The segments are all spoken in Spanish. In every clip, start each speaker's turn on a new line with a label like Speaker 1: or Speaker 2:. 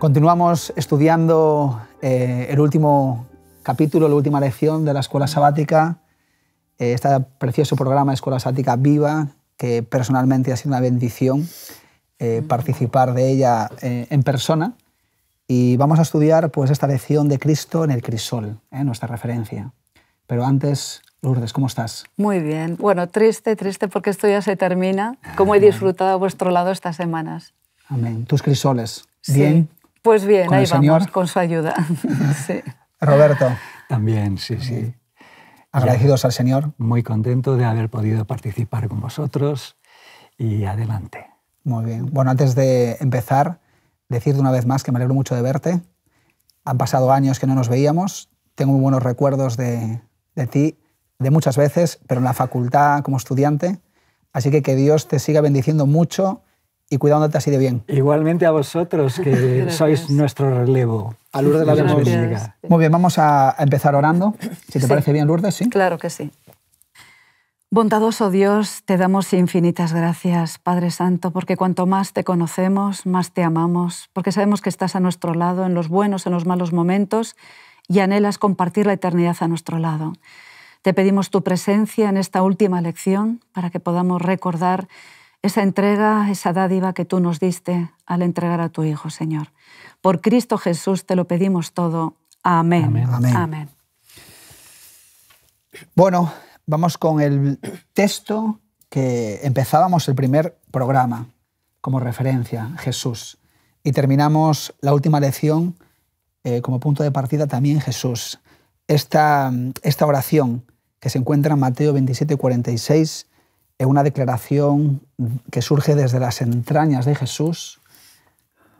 Speaker 1: Continuamos estudiando eh, el último capítulo, la última lección de la Escuela Sabática, eh, este precioso programa de Escuela Sabática Viva, que personalmente ha sido una bendición eh, participar de ella en persona. Y vamos a estudiar pues, esta lección de Cristo en el crisol, nuestra referencia. Pero antes, Lourdes, ¿cómo estás?
Speaker 2: Muy bien. Bueno, triste, triste porque esto ya se termina. ¿Cómo he disfrutado a vuestro lado estas semanas?
Speaker 1: Amén. Tus crisoles. Bien. Pues bien, ahí vamos,
Speaker 2: con su ayuda. sí.
Speaker 1: Roberto. También, sí, sí. Agradecidos al Señor. Muy contento de haber podido participar con vosotros y adelante. Muy bien. Bueno, antes de empezar, decirte una vez más que me alegro mucho de verte. Han pasado años que no nos veíamos. Tengo muy buenos recuerdos de, de ti, de muchas veces, pero en la facultad como estudiante. Así que que Dios te siga bendiciendo mucho y cuidándote así de bien.
Speaker 3: Igualmente a vosotros, que sois
Speaker 1: nuestro relevo. A de la vemos. Muy bien, vamos a empezar orando. Si te parece bien, Lourdes, sí. Claro que sí.
Speaker 2: Bondadoso Dios, te damos infinitas gracias, Padre Santo, porque cuanto más te conocemos, más te amamos, porque sabemos que estás a nuestro lado en los buenos, en los malos momentos, y anhelas compartir la eternidad a nuestro lado. Te pedimos tu presencia en esta última lección para que podamos recordar esa entrega, esa dádiva que tú nos diste al entregar a tu Hijo, Señor. Por Cristo Jesús te lo pedimos todo. Amén. Amén.
Speaker 1: Bueno, vamos con el texto que empezábamos el primer programa como referencia, Jesús. Y terminamos la última lección eh, como punto de partida también Jesús. Esta, esta oración que se encuentra en Mateo 27, 46 es una declaración que surge desde las entrañas de Jesús,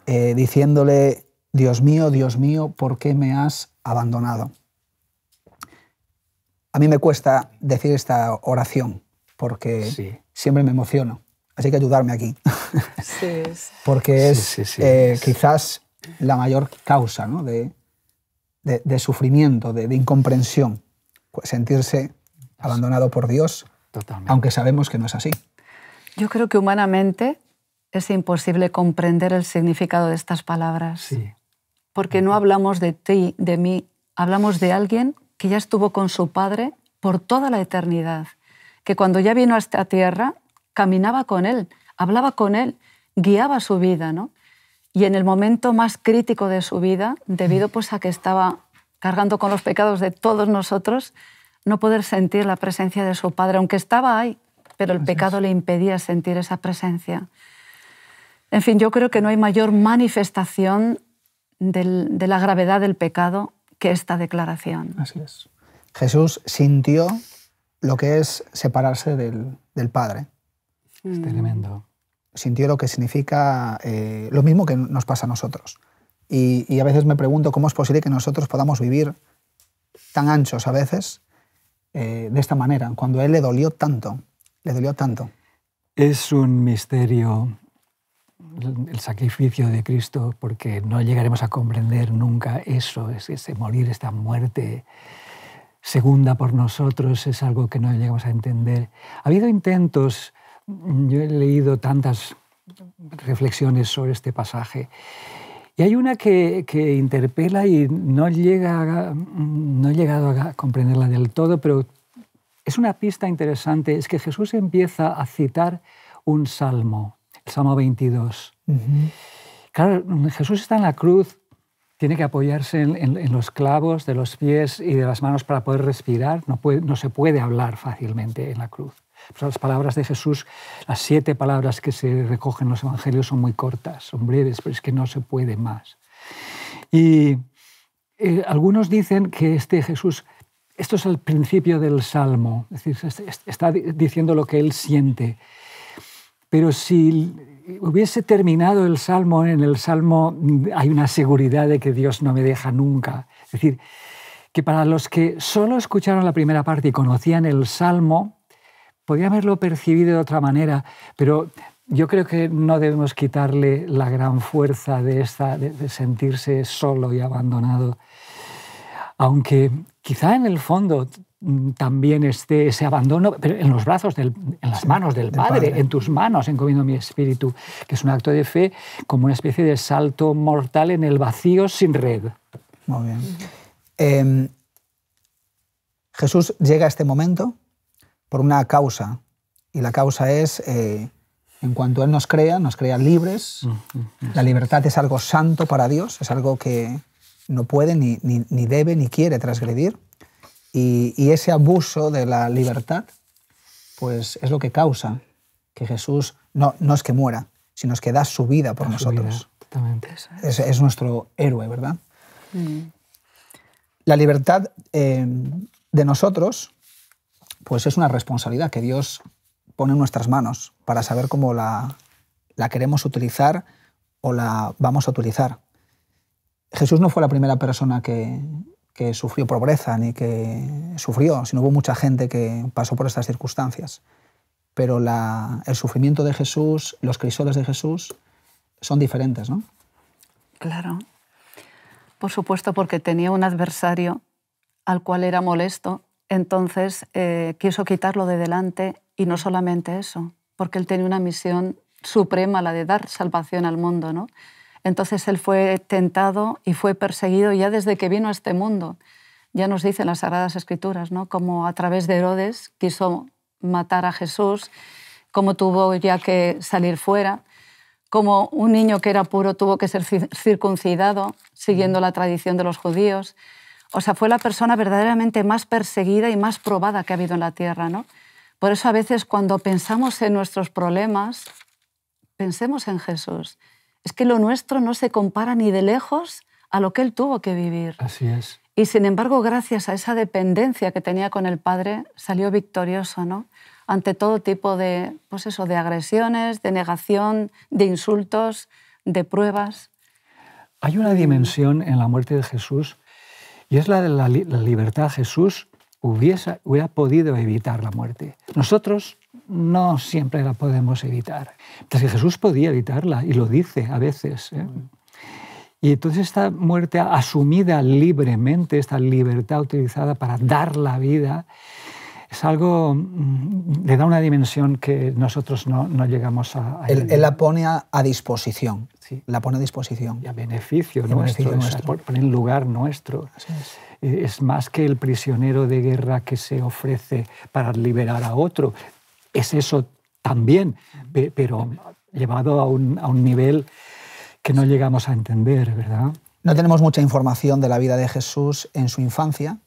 Speaker 1: eh, diciéndole, Dios mío, Dios mío, ¿por qué me has abandonado? A mí me cuesta decir esta oración, porque siempre me emociono, así que ayudarme aquí, porque es eh, quizás la mayor causa de, sufrimiento, de incomprensión, pues sentirse abandonado por Dios aunque sabemos que no es así.
Speaker 2: Yo creo que humanamente es imposible comprender el significado de estas palabras. Sí. Porque no hablamos de ti, de mí, hablamos de alguien que ya estuvo con su padre por toda la eternidad, que cuando ya vino a esta tierra caminaba con él, hablaba con él, guiaba su vida, ¿no? Y en el momento más crítico de su vida, debido pues a que estaba cargando con los pecados de todos nosotros, no poder sentir la presencia de su padre, aunque estaba ahí, pero el pecado le impedía sentir esa presencia. En fin, yo creo que no hay mayor manifestación de la gravedad del pecado que esta declaración.
Speaker 1: Así es. Jesús sintió lo que es separarse del, Padre.
Speaker 3: Mm. Es tremendo.
Speaker 1: Sintió lo que significa eh, lo mismo que nos pasa a nosotros. y, a veces me pregunto cómo es posible que nosotros podamos vivir tan anchos a veces eh, de esta manera, cuando a él le dolió tanto, le dolió tanto. Es un misterio el sacrificio de Cristo porque no llegaremos a
Speaker 3: comprender nunca eso, ese morir, esta muerte segunda por nosotros, es algo que no llegamos a entender. Ha habido intentos, yo he leído tantas reflexiones sobre este pasaje y hay una que, interpela y no, llega no he llegado a comprenderla del todo, pero es una pista interesante, es que Jesús empieza a citar un salmo, el Salmo 22. Claro, Jesús está en la cruz, tiene que apoyarse en, en, los clavos de los pies y de las manos para poder respirar, no, puede, no se puede hablar fácilmente en la cruz. Pues las palabras de Jesús, las siete palabras que se recogen en los evangelios son muy cortas, son breves, pero es que no se puede más. Y eh, algunos dicen que este Jesús, esto es el principio del salmo, es decir, está diciendo lo que él siente. Pero si hubiese terminado el salmo, en el salmo hay una seguridad de que Dios no me deja nunca. Es decir, que para los que solo escucharon la primera parte y conocían el salmo, Podría haberlo percibido de otra manera, pero yo creo que no debemos quitarle la gran fuerza de, esta, de, sentirse solo y abandonado, aunque quizá en el fondo también esté ese abandono, pero en los brazos, del, en las manos del, padre, en tus manos encomiendo mi espíritu, que es un acto de fe como una especie de salto mortal en el vacío
Speaker 1: sin red. Muy bien. Em, Jesús llega a este momento por una causa. Y la causa es, eh, en cuanto Él nos crea, nos crea libres. Mm, mm, mm, la libertad es algo santo para Dios, es algo que no puede, ni, debe, ni quiere transgredir. Y, ese abuso de la libertad, pues es lo que causa que Jesús no, no es que muera, sino es que da su vida por nosotros. es. nuestro héroe, ¿verdad? La libertad eh, de nosotros pues es una responsabilidad que Dios pone en nuestras manos para saber cómo la, queremos utilizar o la vamos a utilizar. Jesús no fue la primera persona que, sufrió pobreza ni que sufrió, sino hubo mucha gente que pasó por estas circunstancias. Pero el sufrimiento de Jesús, los crisoles de Jesús, son diferentes, ¿no? Claro.
Speaker 2: Por supuesto, porque tenía un adversario al cual era molesto entonces eh, quiso quitarlo de delante y no solamente eso, porque él tenía una misión suprema, la de dar salvación al mundo. ¿no? Entonces él fue tentado y fue perseguido ya desde que vino a este mundo. Ya nos dicen las Sagradas Escrituras, ¿no? como a través de Herodes quiso matar a Jesús, como tuvo ya que salir fuera, como un niño que era puro tuvo que ser circuncidado, siguiendo la tradición de los judíos. O sea, fue la persona verdaderamente más perseguida y más probada que ha habido en la Tierra, ¿no? Por eso a veces cuando pensamos en nuestros problemas, pensemos en Jesús. Es que lo nuestro no se compara ni de lejos a lo que él tuvo que vivir.
Speaker 3: Así es.
Speaker 2: Y sin embargo, gracias a esa dependencia que tenía con el Padre, salió victorioso, ¿no? Ante todo tipo de, pues eso, de agresiones, de negación, de insultos, de pruebas.
Speaker 3: Hay una dimensión en la muerte de Jesús y es la de la, libertad. Jesús hubiera podido evitar la muerte. Nosotros no siempre la podemos evitar. Entonces Jesús podía evitarla y lo dice a veces. ¿eh? Y entonces esta muerte asumida libremente, esta libertad utilizada para dar la vida, es algo, mm, le da una dimensión que nosotros no, llegamos a... él, la
Speaker 1: pone a, disposición. Sí. La pone a disposición. Y a beneficio, nuestro, beneficio
Speaker 3: en lugar nuestro. es eh, es más que el prisionero de guerra que se ofrece para liberar a otro. Es eso también, pero
Speaker 1: llevado a un, a un nivel que no llegamos a entender, ¿verdad? No tenemos mucha información de la vida de Jesús en su infancia,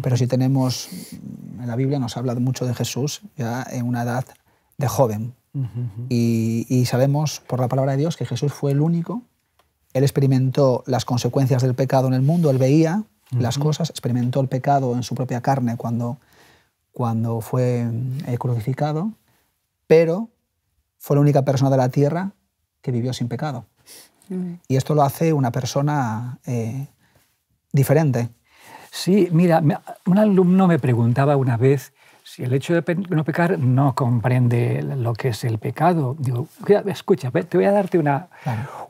Speaker 1: pero sí tenemos, en la Biblia nos habla mucho de Jesús ya en una edad de joven. y, sabemos por la palabra de Dios que Jesús fue el único. Él experimentó las consecuencias del pecado en el mundo, él veía las cosas, experimentó el pecado en su propia carne cuando, cuando fue eh, crucificado, pero fue la única persona de la tierra que vivió sin pecado. Y esto lo hace una persona eh, diferente. Sí, mira, un alumno me preguntaba
Speaker 3: una vez si el hecho de no pecar no comprende lo que es el pecado. Digo, escucha, te voy a darte una,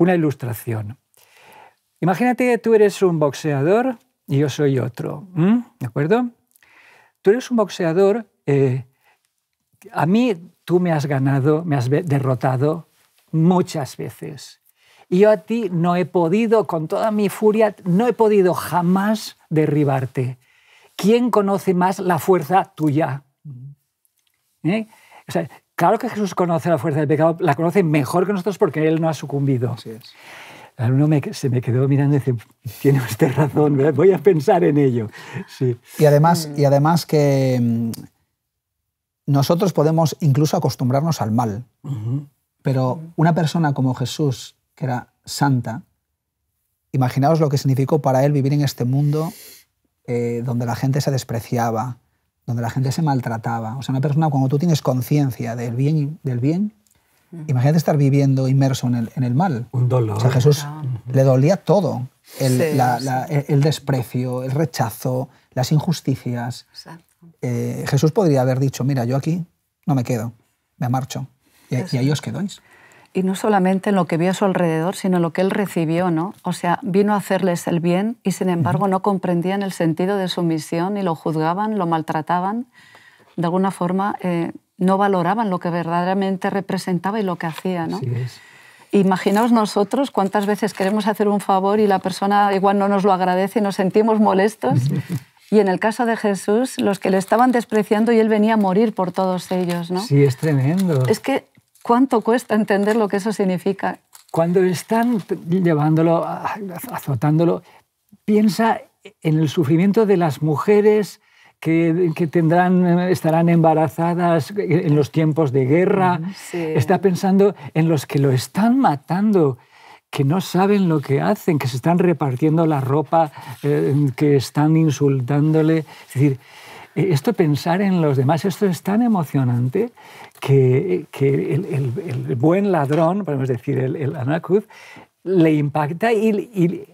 Speaker 3: ilustración. Imagínate que tú eres un boxeador y yo soy otro, ¿de acuerdo? Tú eres un boxeador, eh, a mí tú me has ganado, me has derrotado muchas veces. Y yo a ti no he podido, con toda mi furia, no he podido jamás derribarte. ¿Quién conoce más la fuerza tuya? ¿Eh? claro que Jesús conoce la fuerza del pecado, la conoce mejor que nosotros porque Él no ha sucumbido. Uno se me quedó mirando y dice, tiene usted razón, voy a pensar en ello.
Speaker 1: Y, además, y además que mm, nosotros podemos incluso acostumbrarnos al mal, pero una persona como Jesús, era santa, imaginaos lo que significó para él vivir en este mundo eh, donde la gente se despreciaba, donde la gente se maltrataba. O sea, una persona cuando tú tienes conciencia del bien, del bien imagínate estar viviendo inmerso en el, en el, mal. Un
Speaker 3: dolor. O sea, Jesús ah.
Speaker 1: le dolía todo. El, desprecio, el rechazo, las injusticias. Eh, Jesús podría haber dicho, mira, yo aquí no me quedo, me marcho. Y, y ahí os quedáis
Speaker 2: y no solamente en lo que vio a su alrededor, sino en lo que él recibió, ¿no? O sea, vino a hacerles el bien y sin embargo no comprendían el sentido de su misión y lo juzgaban, lo maltrataban. De alguna forma eh, no valoraban lo que verdaderamente representaba y lo que hacía, ¿no? Imaginaos nosotros cuántas veces queremos hacer un favor y la persona igual no nos lo agradece y nos sentimos molestos. Y en el caso de Jesús, los que le estaban despreciando y él venía a morir por todos ellos, ¿no? Sí,
Speaker 3: es tremendo. Es
Speaker 2: que ¿Cuánto cuesta entender lo que eso significa?
Speaker 3: Cuando están llevándolo, azotándolo, piensa en el sufrimiento de las mujeres que, tendrán, estarán embarazadas en los tiempos de guerra. Está pensando en los que lo están matando que no saben lo que hacen, que se están repartiendo la ropa, eh, que están insultándole. Es decir, eh, esto pensar en los demás, esto es tan emocionante que, el, buen ladrón, podemos decir, el, el le impacta y,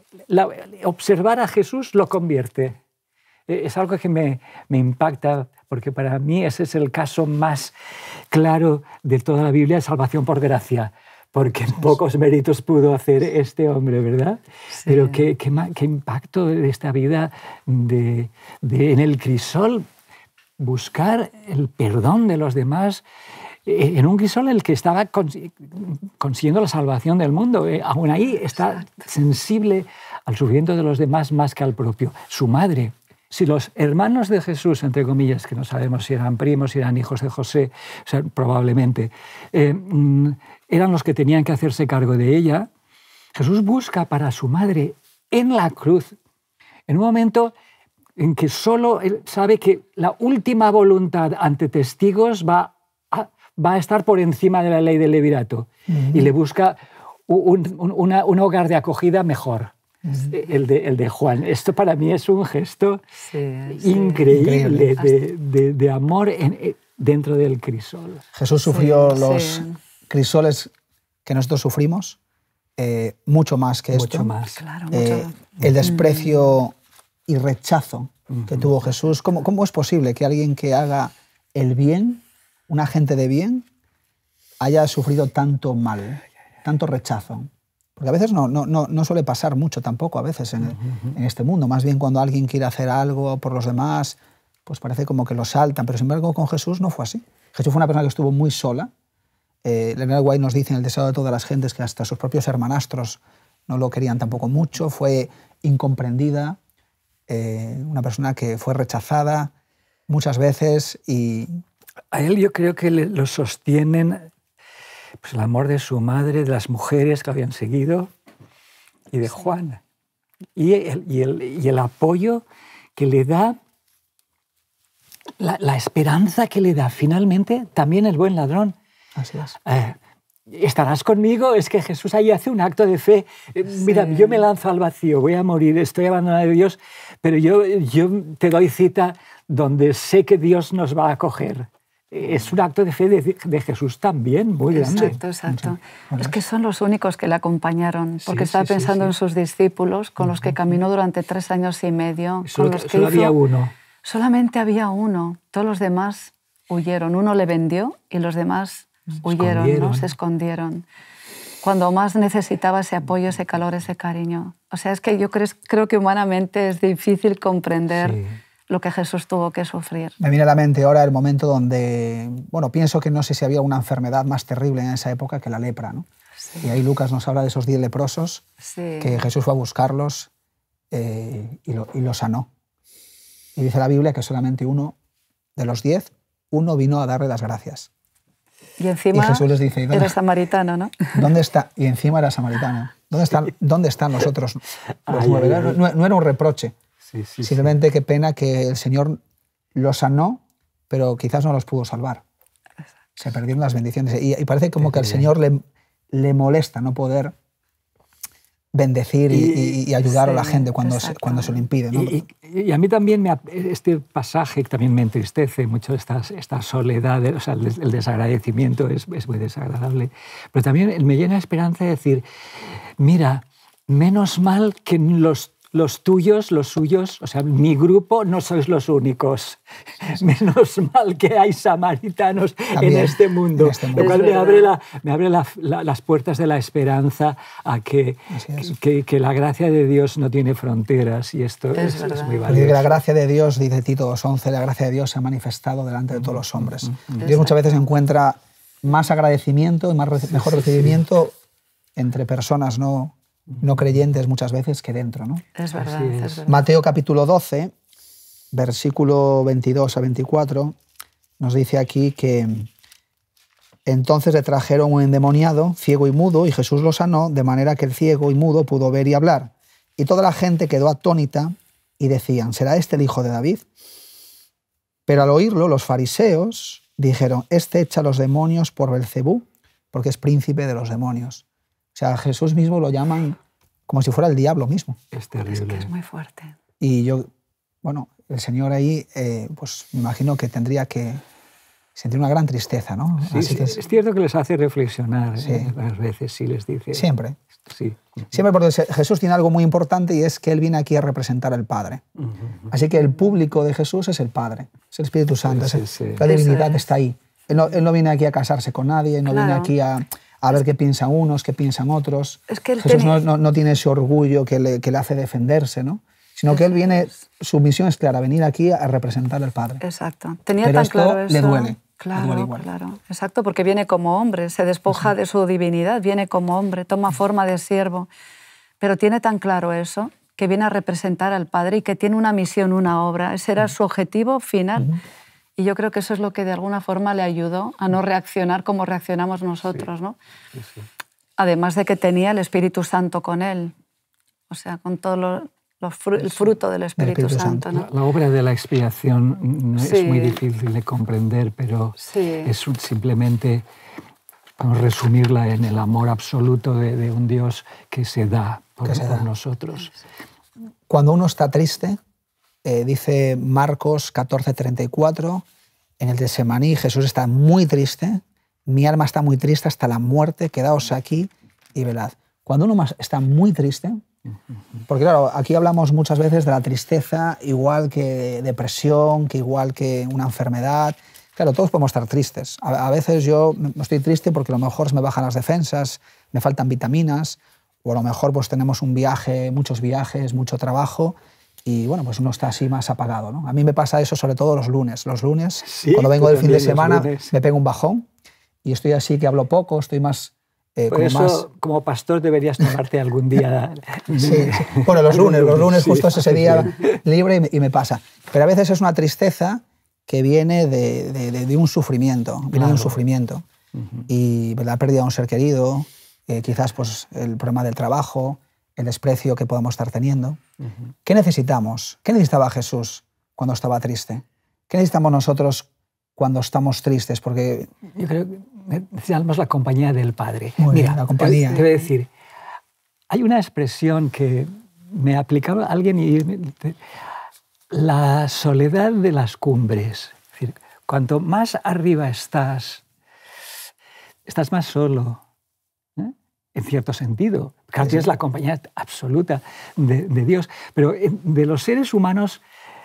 Speaker 3: observar a Jesús lo convierte. E, es algo que me, me impacta porque para mí ese es el caso más claro de toda la Biblia, salvación por gracia porque pocos méritos pudo hacer este hombre, ¿verdad? Pero qué, impacto de esta vida de, en el crisol, buscar el perdón de los demás eh, en un crisol en el que estaba consiguiendo la salvación del mundo. Eh, aún ahí está sensible al sufrimiento de los demás más que al propio. Su madre, si los hermanos de Jesús, entre comillas, que no sabemos si eran primos, si eran hijos de José, probablemente, eh, mm, eran los que tenían que hacerse cargo de ella, Jesús busca para su madre en la cruz, en un momento en que solo él sabe que la última voluntad ante testigos va a, estar por encima de la ley del levirato y le busca un hogar de acogida mejor. Eh, el, de, Juan. Esto para mí es un gesto increíble, De, amor eh, dentro del crisol. Jesús sufrió los
Speaker 1: crisoles que nosotros sufrimos, eh, mucho más que esto. mucho más. el desprecio y rechazo que tuvo Jesús. ¿Cómo, ¿Cómo es posible que alguien que haga el bien, un agente de bien, haya sufrido tanto mal, tanto rechazo? Porque a veces no, no, no, no suele pasar mucho tampoco, a veces en, en, este mundo. Más bien cuando alguien quiere hacer algo por los demás, pues parece como que lo saltan. Pero sin embargo con Jesús no fue así. Jesús fue una persona que estuvo muy sola. Eh, Leonard White nos dice en El deseo de todas las gentes que hasta sus propios hermanastros no lo querían tampoco mucho. Fue incomprendida, eh, una persona que fue rechazada muchas veces y... A él yo creo que lo sostienen pues, el amor
Speaker 3: de su madre, de las mujeres que habían seguido y de Juan. Y el, y el, apoyo que le da, la, esperanza que le da finalmente también el buen ladrón. Así eh, estarás conmigo, es que Jesús ahí hace un acto de fe. Eh, mira, yo me lanzo al vacío, voy a morir, estoy abandonado de Dios, pero yo, yo te doy cita donde sé que Dios nos va a acoger. Eh, es un acto de fe de, Jesús también muy grande. Exacto, exacto.
Speaker 2: Es que son los únicos que le acompañaron, porque estaba pensando en
Speaker 3: sus discípulos, con los que
Speaker 2: caminó durante tres años y medio. Solo, con los que había uno. Solamente había uno. Todos los demás huyeron. Uno le vendió y los demás huyeron, ¿no? se escondieron. Cuando más necesitaba ese apoyo, ese calor, ese cariño. O sea, es que yo creo que humanamente es difícil comprender lo que Jesús tuvo que sufrir.
Speaker 1: Me viene a la mente ahora el momento donde, bueno, pienso que no sé si había una enfermedad más terrible en esa época que la lepra, ¿no? Y ahí Lucas nos habla de esos diez leprosos que Jesús fue a buscarlos eh, y, los sanó. Y dice la Biblia que solamente uno de los diez, uno vino a darle las gracias. Y encima era
Speaker 2: samaritano, ¿no?
Speaker 1: ¿Dónde está? Y encima era samaritano. ¿Dónde están, ¿dónde están los otros? no, era un reproche, Simplemente qué pena que el Señor los sanó, pero quizás no los pudo salvar. Se perdieron las bendiciones. Y, parece como que al Señor le, le molesta no poder bendecir y, ayudar a la gente cuando se, cuando se lo impide.
Speaker 3: Y, a mí también este pasaje también me entristece mucho, esta, esta soledad, o el, desagradecimiento es, muy desagradable, pero también me llena esperanza de decir, mira, menos mal que los los tuyos, los suyos, o sea, mi grupo, no sois los únicos. Menos mal que hay samaritanos en este mundo, este lo cual me abre, las puertas de la esperanza a que, la gracia de Dios no tiene fronteras y esto es, muy valioso. La gracia
Speaker 1: de Dios, dice Tito 11, la gracia de Dios se ha manifestado delante de todos los hombres. Dios muchas veces encuentra más agradecimiento y más, mejor recibimiento entre personas no no creyentes muchas veces que dentro. ¿no? Es verdad, Mateo capítulo 12, versículo 22 a 24, nos dice aquí que entonces le trajeron un endemoniado, ciego y mudo, y Jesús lo sanó, de manera que el ciego y mudo pudo ver y hablar. Y toda la gente quedó atónita y decían, ¿será este el hijo de David? Pero al oírlo, los fariseos dijeron, este echa los demonios por Belcebú, porque es príncipe de los demonios. O sea, Jesús mismo lo llaman como si fuera el diablo mismo. Es pues
Speaker 3: terrible. Es es muy fuerte.
Speaker 1: Y yo, bueno, el Señor ahí, eh, pues me imagino que tendría que sentir una gran tristeza, ¿no? Sí, es...
Speaker 3: cierto que les hace reflexionar sí. Eh, las veces, sí les dice. Siempre. Sí.
Speaker 1: Siempre porque Jesús tiene algo muy importante y es que Él viene aquí a representar al Padre. Así que el público de Jesús es el Padre, es el Espíritu Santo, la divinidad está ahí. Él no, él no, viene aquí a casarse con nadie, no viene aquí a a ver qué piensan unos, qué piensan otros. Es que Jesús No, tiene ese orgullo que le, que le hace defenderse, ¿no? sino que él viene, su misión es clara, venir aquí a representar al Padre. Exacto. Tenía tan claro eso. Le duele. le duele
Speaker 2: claro. Exacto, porque viene como hombre, se despoja de su divinidad, viene como hombre, toma forma de siervo. Pero tiene tan claro eso, que viene a representar al Padre y que tiene una misión, una obra. Ese era su objetivo final. Y yo creo que eso es lo que de alguna forma le ayudó a no reaccionar como reaccionamos nosotros, ¿no? Además de que tenía el Espíritu Santo con él, o sea, con todo el fruto del Espíritu, Santo.
Speaker 3: la, obra de la expiación mm, es muy difícil de comprender, pero es simplemente resumirla en
Speaker 1: el amor absoluto de, un Dios que se da por, nosotros. Cuando uno está triste, eh, dice Marcos 14:34, en el de Semaní Jesús está muy triste, mi alma está muy triste hasta la muerte, quedaos aquí y velad. Cuando uno está muy triste, porque claro, aquí hablamos muchas veces de la tristeza, igual que depresión, que igual que una enfermedad. Claro, todos podemos estar tristes. A veces yo estoy triste porque a lo mejor me bajan las defensas, me faltan vitaminas, o a lo mejor pues tenemos un viaje, muchos viajes, mucho trabajo, y bueno, pues uno está así más apagado. ¿no? A mí me pasa eso sobre todo los lunes. Los lunes, cuando vengo del fin de semana, me pego un bajón y estoy así que hablo poco, estoy más... Eh, Por como eso,
Speaker 3: como pastor, deberías tomarte algún día... sí. Bueno, los lunes, los lunes justo ese día
Speaker 1: libre y me, pasa. Pero a veces es una tristeza que viene de, de, un sufrimiento, viene de un sufrimiento. Y la pérdida de un ser querido, eh, quizás pues, el problema del trabajo, el desprecio que podemos estar teniendo. ¿Qué necesitamos? ¿Qué necesitaba Jesús cuando estaba triste? ¿Qué necesitamos nosotros cuando estamos tristes? Porque
Speaker 3: yo creo que necesitamos la compañía del Padre. Muy bien, la compañía. decir, hay una expresión que me aplicaba alguien y la soledad de las cumbres. cuanto más arriba estás, estás más solo en cierto sentido. casi es la compañía absoluta de, Dios. Pero eh, de los seres humanos,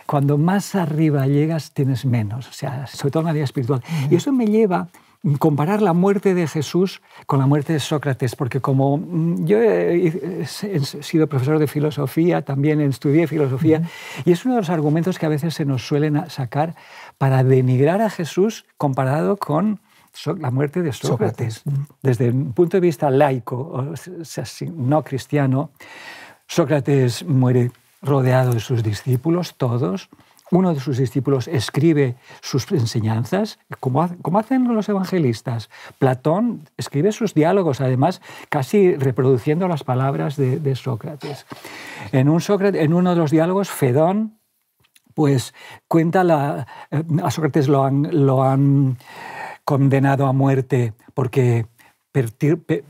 Speaker 3: cuando más arriba llegas, tienes menos, o sea, sobre todo en la vida espiritual. Y eso me lleva a comparar la muerte de Jesús con la muerte de Sócrates, porque como mm, yo he, sido profesor de filosofía, también estudié filosofía, y es uno de los argumentos que a veces se nos suelen sacar para denigrar a Jesús comparado con la muerte de Sócrates. Mm. Desde un punto de vista laico, o no cristiano, Sócrates muere rodeado de sus discípulos, todos. Uno de sus discípulos escribe sus enseñanzas, como, como hacen los evangelistas. Platón escribe sus diálogos, además, casi reproduciendo las palabras de, Sócrates. En, un Sócrates. en uno de los diálogos, Fedón pues cuenta la, eh, a Sócrates lo han, lo han condenado a muerte porque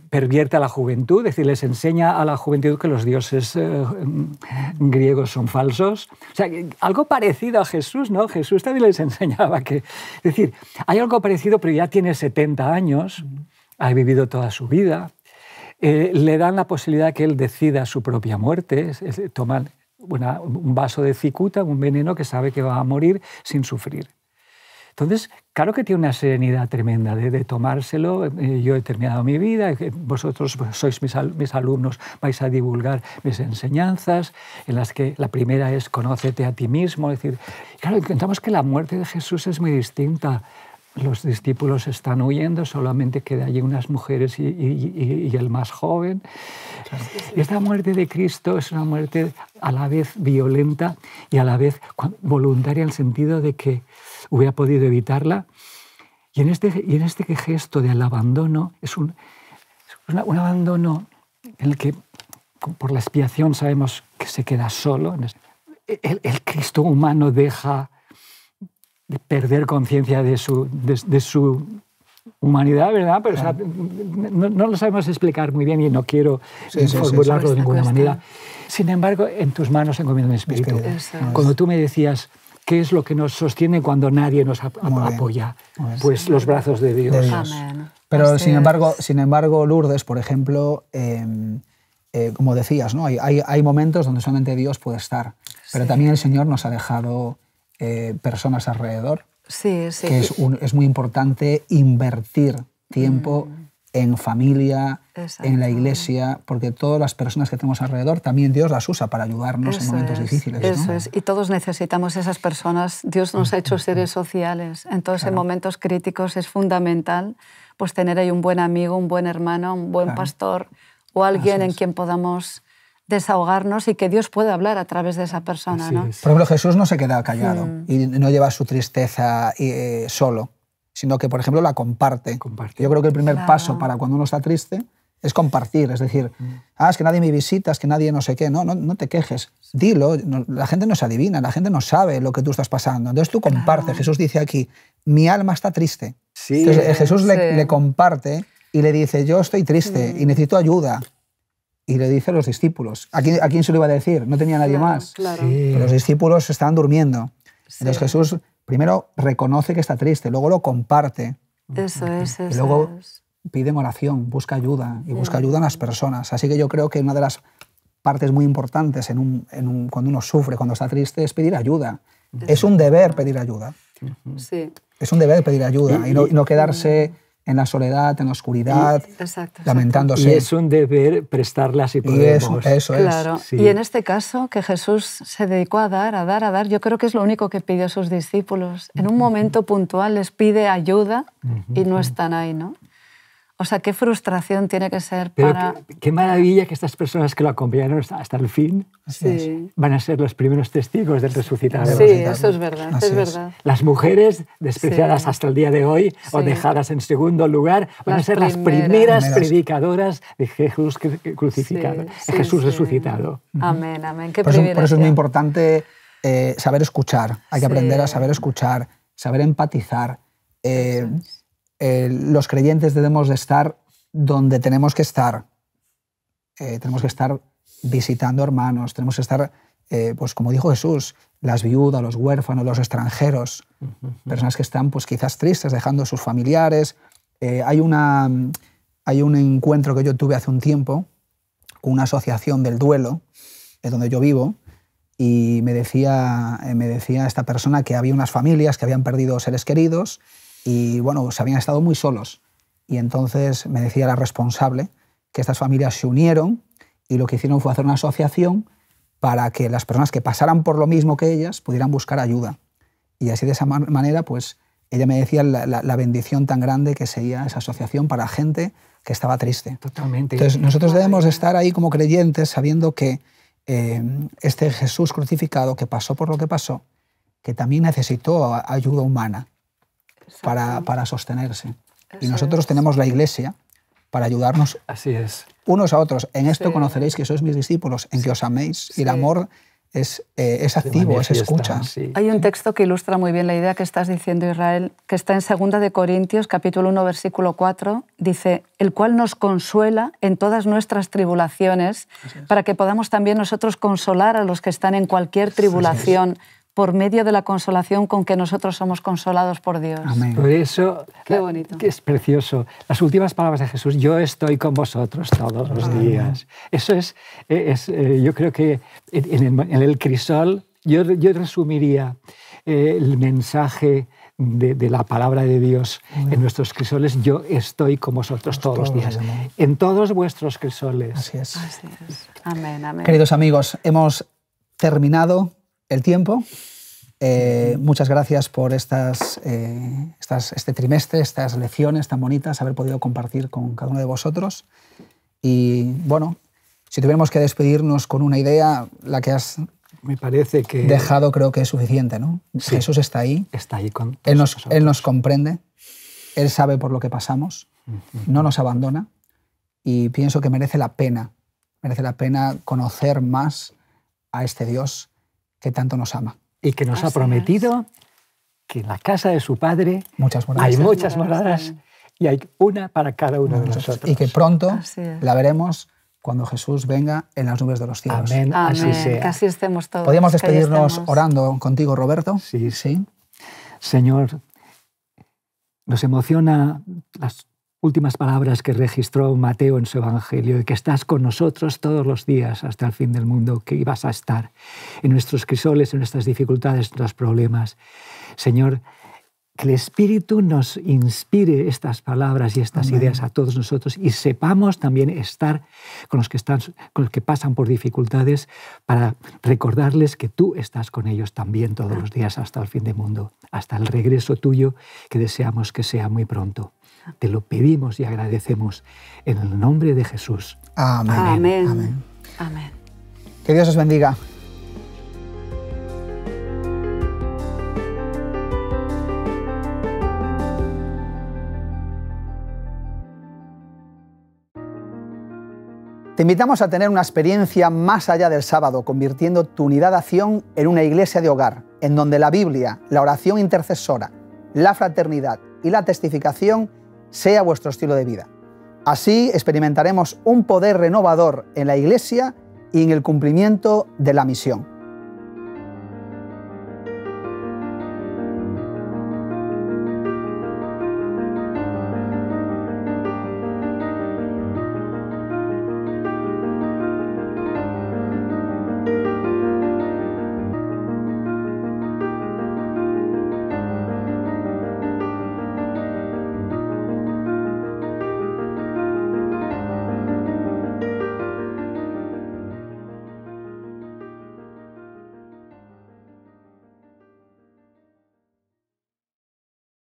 Speaker 3: pervierte a la juventud, es decir, les enseña a la juventud que los dioses eh, mm, griegos son falsos. O sea, algo parecido a Jesús, ¿no? Jesús también les enseñaba que... Es decir, hay algo parecido, pero ya tiene 70 años, ha vivido toda su vida, eh, le dan la posibilidad que él decida su propia muerte, toman un vaso de cicuta, un veneno que sabe que va a morir sin sufrir. Entonces, claro que tiene una serenidad tremenda de, tomárselo, eh, yo he terminado mi vida, eh, vosotros pues, sois mis, alumnos, vais a divulgar mis enseñanzas, en las que la primera es conócete a ti mismo, decir, claro, encontramos que la muerte de Jesús es muy distinta. Los discípulos están huyendo, solamente queda allí unas mujeres y, el más joven. esta muerte de Cristo es una muerte a la vez violenta y a la vez voluntaria en el sentido de que hubiera podido evitarla. Y en este, y en este gesto del abandono, es un, un abandono en el que por la expiación sabemos que se queda solo. Este, el, Cristo humano deja de perder conciencia de su, de, su humanidad, ¿verdad? Pero no, lo sabemos explicar muy bien y no quiero formularlo de ninguna manera. Sin embargo, en tus manos encomiendo mi espíritu. Cuando tú me decías, ¿Qué es lo que nos sostiene cuando nadie nos
Speaker 1: apoya?
Speaker 3: Pues los brazos de Dios. Pero sin embargo,
Speaker 1: sin embargo, Lourdes, por ejemplo, em, eh, como decías, ¿no? Hay, hay, momentos donde solamente Dios puede estar, pero también el Señor nos ha dejado eh, personas alrededor. Sí, sí. Que es, muy importante invertir tiempo. Mm en familia, en la iglesia, porque todas las personas que tenemos alrededor, también Dios las usa para ayudarnos en momentos difíciles. Eso es,
Speaker 2: y todos necesitamos esas personas. Dios nos ha hecho seres sociales, entonces en momentos críticos es fundamental pues tener ahí un buen amigo, un buen hermano, un buen pastor o alguien en quien podamos desahogarnos y que Dios pueda hablar a través de esa persona. ¿no? Por
Speaker 1: ejemplo, Jesús no se queda callado hmm. y no lleva su tristeza eh, solo sino que, por ejemplo, la comparte. Yo creo que el primer paso para cuando uno está triste es compartir, es decir, mm. ah, es que nadie me visita, es que nadie no sé qué, no, no, te quejes, dilo, la gente no se adivina, la gente no sabe lo que tú estás pasando, entonces tú comparte, Jesús dice aquí, mi alma está triste, eh, Jesús le, comparte y le dice, yo estoy triste y necesito ayuda, y le dice a los discípulos, ¿a quién, a quién se lo iba a decir? No tenía nadie más, los discípulos estaban durmiendo, entonces Jesús primero reconoce que está triste, luego lo comparte.
Speaker 2: Eso es, eso y luego
Speaker 1: pide oración, busca ayuda y busca ayuda en las personas. Así que yo creo que una de las partes muy importantes en un, cuando uno sufre, cuando está triste, es pedir ayuda. Es, un deber pedir ayuda. Sí. Es un deber pedir ayuda y, no, quedarse en la soledad, en la oscuridad, lamentándose. Y es
Speaker 3: un deber prestarle si y eso, eso claro.
Speaker 1: Y en
Speaker 2: este caso, que Jesús se dedicó a dar, a dar, a dar, yo creo que es lo único que pide a sus discípulos. En un momento puntual les pide ayuda y no están ahí, ¿no? O sea, qué frustración tiene que ser para...
Speaker 3: Qué, maravilla que estas personas que lo acompañaron hasta, el fin van a ser los primeros testigos del resucitado. Sí, eso es verdad, es verdad. Las mujeres despreciadas hasta el día de hoy o dejadas en segundo lugar van a ser las primeras, predicadoras de Jesús crucificado, de Jesús resucitado.
Speaker 2: Amén, amén. por, eso,
Speaker 3: es muy
Speaker 1: importante eh, saber escuchar. Hay que aprender a saber escuchar, saber empatizar. Eh, eh, los creyentes debemos de estar donde tenemos que estar. Eh, tenemos que estar visitando hermanos, tenemos que estar, eh, pues como dijo Jesús, las viudas, los huérfanos, los extranjeros, personas que están pues quizás tristes, dejando a sus familiares. hay, un encuentro que yo tuve hace un tiempo con una asociación del duelo, es donde yo vivo, y me decía, me decía esta persona que había unas familias que habían perdido seres queridos y bueno, se habían estado muy solos. Y entonces me decía la responsable que estas familias se unieron y lo que hicieron fue hacer una asociación para que las personas que pasaran por lo mismo que ellas pudieran buscar ayuda. Y así de esa manera, pues ella me decía la, bendición tan grande que sería esa asociación para gente que estaba triste.
Speaker 3: Totalmente. Entonces nosotros
Speaker 1: debemos estar ahí como creyentes sabiendo que eh, este Jesús crucificado que pasó por lo que pasó, que también necesitó ayuda humana para, sostenerse. y nosotros tenemos la iglesia para ayudarnos Así es. unos a otros. En esto conoceréis que sois mis discípulos, en que os améis y el amor es, eh, es activo, es escucha.
Speaker 2: Hay un texto que ilustra muy bien la idea que estás diciendo, Israel, que está en 2 de Corintios, capítulo 1, versículo 4, dice, el cual nos consuela en todas nuestras tribulaciones, para que podamos también nosotros consolar a los que están en cualquier tribulación por medio de la consolación con que nosotros somos consolados por
Speaker 3: Dios. Por eso, qué bonito. Que es precioso. Las últimas palabras de Jesús, yo estoy con vosotros todos los días. Eso es, eh, eh, yo creo que en el, crisol yo, resumiría eh, el mensaje de, la palabra de Dios en nuestros crisoles, yo estoy con vosotros todos, los días, en
Speaker 1: todos vuestros crisoles. Así es.
Speaker 2: Amén, amén. Queridos
Speaker 1: amigos, hemos terminado el tiempo. Eh, muchas gracias por eh, este trimestre, estas lecciones tan bonitas, haber podido compartir con cada uno de vosotros. Y bueno, si tuviéramos que despedirnos con una idea, la que has
Speaker 3: me parece que... dejado
Speaker 1: creo que es suficiente, ¿no? Jesús está ahí. Está ahí con él nos, él nos comprende, Él sabe por lo que pasamos, no nos abandona y pienso que merece la pena, merece la pena conocer más a este Dios que tanto nos ama. Y que nos ha prometido que en la casa de su padre hay muchas moradas y hay una para cada uno de nosotros. Y que pronto la veremos cuando Jesús venga en las nubes de los cielos. Amén. Así sea.
Speaker 2: Casi estemos todos. Podríamos despedirnos
Speaker 1: orando contigo, Roberto. Sí, sí. Señor,
Speaker 3: nos emociona las últimas palabras que registró Mateo en su Evangelio, y que estás con nosotros todos los días hasta el fin del mundo, que ibas a estar en nuestros crisoles, en nuestras dificultades, en nuestros problemas. Señor, que el Espíritu nos inspire estas palabras y estas ideas a todos nosotros y sepamos también estar con los, que están, con los que pasan por dificultades para recordarles que tú estás con ellos también todos los días hasta el fin del mundo, hasta el regreso tuyo que deseamos que sea muy pronto. Te lo pedimos y agradecemos en el nombre
Speaker 1: de Jesús. Amén. Amén. Que Dios os bendiga. Te invitamos a tener una experiencia más allá del sábado, convirtiendo tu unidad de acción en una iglesia de hogar, en donde la Biblia, la oración intercesora, la fraternidad y la testificación sea vuestro estilo de vida. Así experimentaremos un poder renovador en la Iglesia y en el cumplimiento de la misión.